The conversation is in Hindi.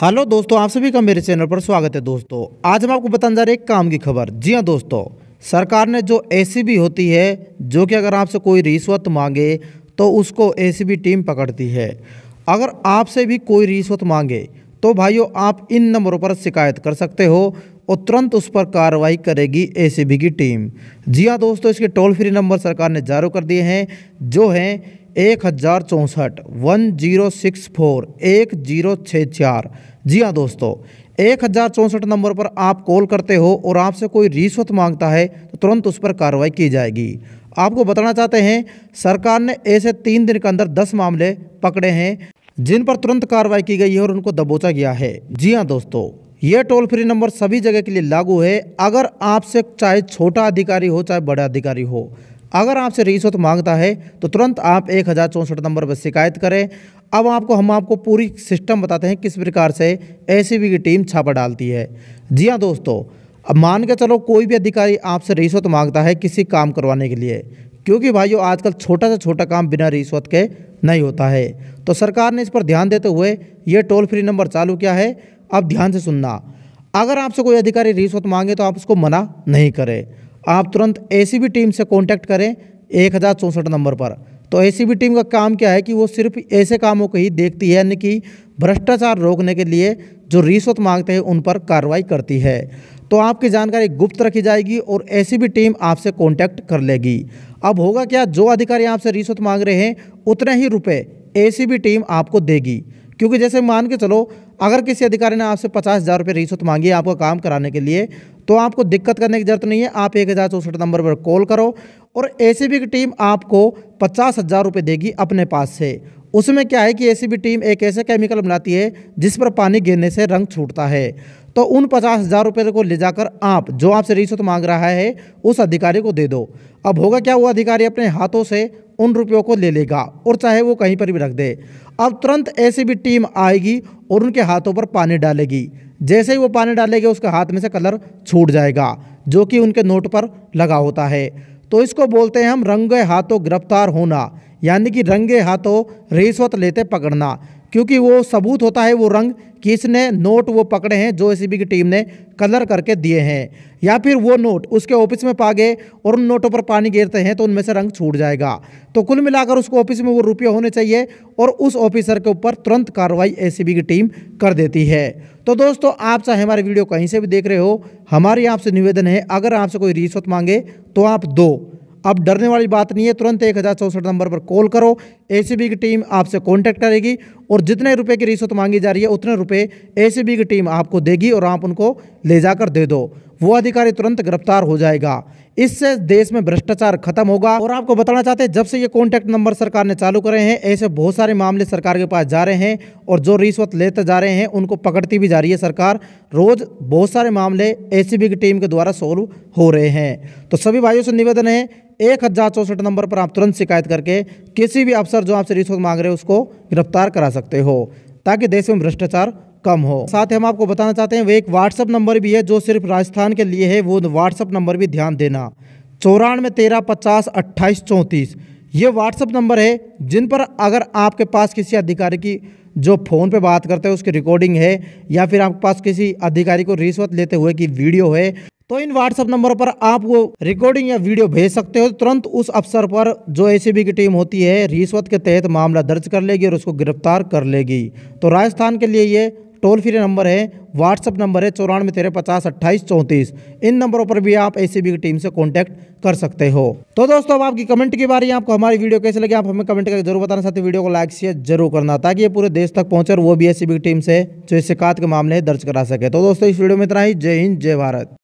हेलो दोस्तों आप सभी का मेरे चैनल पर स्वागत है दोस्तों आज हम आपको बताने जा रहे एक काम की खबर जी हाँ दोस्तों सरकार ने जो एसीबी होती है जो कि अगर आपसे कोई रिश्वत मांगे तो उसको एसीबी टीम पकड़ती है अगर आपसे भी कोई रिश्वत मांगे तो भाइयों आप इन नंबरों पर शिकायत कर सकते हो और तुरंत उस पर कार्रवाई करेगी ए की टीम जी हाँ दोस्तों इसके टोल फ्री नंबर सरकार ने जारी कर दिए हैं जो हैं एक हज़ार चौंसठ वन जीरो सिक्स फोर एक जीरो छः चार जी हाँ दोस्तों एक हज़ार चौंसठ नंबर पर आप कॉल करते हो और आपसे कोई रिश्वत मांगता है तो तुरंत उस पर कार्रवाई की जाएगी आपको बताना चाहते हैं सरकार ने ऐसे तीन दिन के अंदर दस मामले पकड़े हैं जिन पर तुरंत कार्रवाई की गई है और उनको दबोचा गया है जी हाँ दोस्तों ये टोल फ्री नंबर सभी जगह के लिए लागू है अगर आपसे चाहे छोटा अधिकारी हो चाहे बड़ा अधिकारी हो अगर आपसे रिश्वत तो मांगता है तो तुरंत आप एक हज़ार चौंसठ नंबर पर शिकायत करें अब आपको हम आपको पूरी सिस्टम बताते हैं किस प्रकार से ए की टीम छापा डालती है जी हाँ दोस्तों अब मान के चलो कोई भी अधिकारी आपसे रिश्वत तो मांगता है किसी काम करवाने के लिए क्योंकि भाइयों आजकल छोटा से छोटा काम बिना रिश्वत के नहीं होता है तो सरकार ने इस पर ध्यान देते हुए ये टोल फ्री नंबर चालू किया है अब ध्यान से सुनना अगर आपसे कोई अधिकारी रिश्वत तो मांगे तो आप उसको मना नहीं करें आप तुरंत ए टीम से कॉन्टैक्ट करें एक नंबर पर तो ए टीम का काम क्या है कि वो सिर्फ ऐसे कामों को ही देखती है यानी कि भ्रष्टाचार रोकने के लिए जो रिश्वत मांगते हैं उन पर कार्रवाई करती है तो आपकी जानकारी गुप्त रखी जाएगी और ऐसी भी टीम आपसे कांटेक्ट कर लेगी अब होगा क्या जो अधिकारी आपसे रिश्वत मांग रहे हैं उतने ही रुपए ऐसी भी टीम आपको देगी क्योंकि जैसे मान के चलो अगर किसी अधिकारी ने आपसे पचास हज़ार रुपये रिश्वत मांगी आपका काम कराने के लिए तो आपको दिक्कत करने की ज़रूरत नहीं है आप एक हज़ार नंबर पर कॉल करो और ए की टीम आपको पचास हज़ार रुपये देगी अपने पास से उसमें क्या है कि ए टीम एक ऐसे केमिकल बनाती है जिस पर पानी गिरने से रंग छूटता है तो उन पचास हज़ार रुपये को ले जाकर आप जो आपसे रिश्वत मांग रहा है उस अधिकारी को दे दो अब होगा क्या वो अधिकारी अपने हाथों से उन रुपयों को ले लेगा और चाहे वो कहीं पर भी रख दे अब तुरंत ऐसी भी टीम आएगी और उनके हाथों पर पानी डालेगी जैसे ही वो पानी डालेंगे उसके हाथ में से कलर छूट जाएगा जो कि उनके नोट पर लगा होता है तो इसको बोलते हैं हम रंगे हाथों गिरफ्तार होना यानी कि रंगे हाथों रिश्वत लेते पकड़ना क्योंकि वो सबूत होता है वो रंग कि इसने नोट वो पकड़े हैं जो एसीबी की टीम ने कलर करके दिए हैं या फिर वो नोट उसके ऑफिस में पा गए और उन नोटों पर पानी गिरते हैं तो उनमें से रंग छूट जाएगा तो कुल मिलाकर उसको ऑफिस में वो रुपये होने चाहिए और उस ऑफिसर के ऊपर तुरंत कार्रवाई ए की टीम कर देती है तो दोस्तों आप चाहे हमारी वीडियो कहीं से भी देख रहे हो हमारी आपसे निवेदन है अगर आपसे कोई रिश्वत मांगे तो आप दो अब डरने वाली बात नहीं है तुरंत एक हज़ार नंबर पर कॉल करो ए की टीम आपसे कॉन्टैक्ट करेगी और जितने रुपये की रिश्वत मांगी जा रही है उतने रुपये ए की टीम आपको देगी और आप उनको ले जाकर दे दो वो अधिकारी तुरंत गिरफ्तार हो जाएगा इससे देश में भ्रष्टाचार खत्म होगा और आपको बताना चाहते हैं जब से ये कॉन्टैक्ट नंबर सरकार ने चालू करे हैं ऐसे बहुत सारे मामले सरकार के पास जा रहे हैं और जो रिश्वत लेते जा रहे हैं उनको पकड़ती भी जा रही है सरकार रोज बहुत सारे मामले ए की टीम के द्वारा सोल्व हो रहे हैं तो सभी भाइयों से निवेदन है एक हज़ार नंबर पर आप तुरंत शिकायत करके किसी भी अफसर जो आपसे रिश्वत मांग रहे हैं उसको गिरफ्तार करा सकते हो ताकि देश में भ्रष्टाचार कम हो साथ ही हम आपको बताना चाहते हैं वे एक व्हाट्सअप नंबर भी है जो सिर्फ राजस्थान के लिए है वो व्हाट्सअप नंबर भी ध्यान देना चौरानवे तेरह पचास अट्ठाईस चौंतीस ये व्हाट्सअप नंबर है जिन पर अगर आपके पास किसी अधिकारी की जो फ़ोन पे बात करते हैं उसकी रिकॉर्डिंग है या फिर आपके पास किसी अधिकारी को रिश्वत लेते हुए की वीडियो है तो इन व्हाट्सअप नंबर पर आप वो रिकॉर्डिंग या वीडियो भेज सकते हो तुरंत उस अवसर पर जो एसीबी की टीम होती है रिश्वत के तहत मामला दर्ज कर लेगी और उसको गिरफ्तार कर लेगी तो राजस्थान के लिए ये टोल फ्री नंबर है व्हाट्सअप नंबर है चौरानवे तेरह पचास अट्ठाईस चौंतीस इन नंबरों पर भी आप एसीबी की टीम से कांटेक्ट कर सकते हो तो दोस्तों अब आपकी कमेंट की बारी आपको हमारी वीडियो कैसे लगे आप हमें कमेंट करके जरूर बताना साथ ही वीडियो को लाइक शेयर जरूर करना ताकि ये पूरे देश तक पहुंचे और वो भी एसीबी की टीम से जो शिकायत के मामले दर्ज करा सके तो दोस्तों इस वीडियो में इतना ही जय हिंद जय भारत